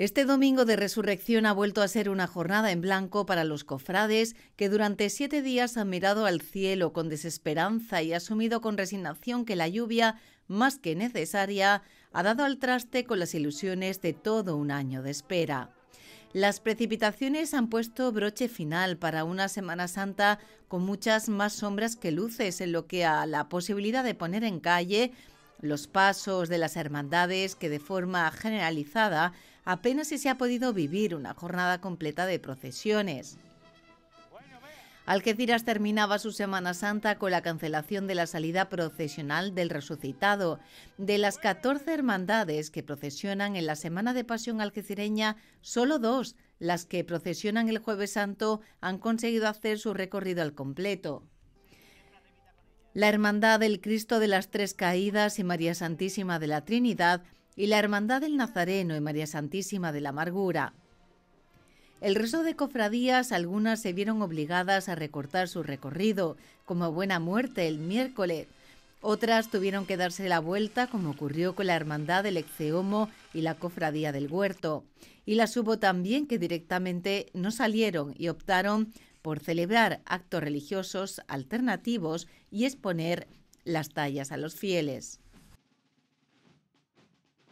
Este domingo de resurrección ha vuelto a ser una jornada en blanco para los cofrades que durante siete días han mirado al cielo con desesperanza y asumido con resignación que la lluvia, más que necesaria, ha dado al traste con las ilusiones de todo un año de espera. Las precipitaciones han puesto broche final para una Semana Santa con muchas más sombras que luces en lo que a la posibilidad de poner en calle los pasos de las hermandades que de forma generalizada apenas se ha podido vivir una jornada completa de procesiones. Algeciras terminaba su Semana Santa con la cancelación de la salida procesional del resucitado. De las 14 hermandades que procesionan en la Semana de Pasión algecireña, solo dos, las que procesionan el Jueves Santo, han conseguido hacer su recorrido al completo la Hermandad del Cristo de las Tres Caídas y María Santísima de la Trinidad y la Hermandad del Nazareno y María Santísima de la Amargura. El resto de cofradías, algunas se vieron obligadas a recortar su recorrido, como Buena Muerte el miércoles. Otras tuvieron que darse la vuelta, como ocurrió con la Hermandad del Exeomo y la Cofradía del Huerto. Y las hubo también que directamente no salieron y optaron por celebrar actos religiosos alternativos y exponer las tallas a los fieles.